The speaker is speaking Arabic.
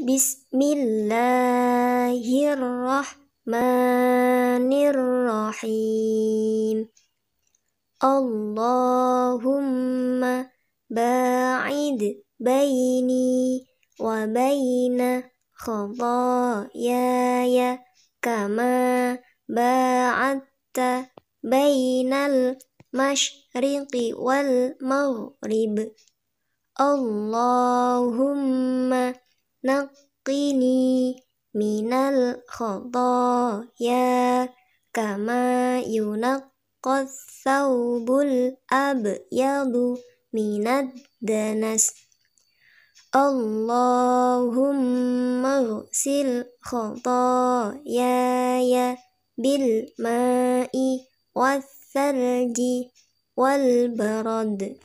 بسم الله الرحمن الرحيم اللهم باعد بيني وبين خطاياي كما باعدت بين المشرق والمغرب اللهم نقني من الخطايا كما ينقى الثوب الأبيض من الدنس اللهم اغسل خطاياي بالماء والثلج والبرد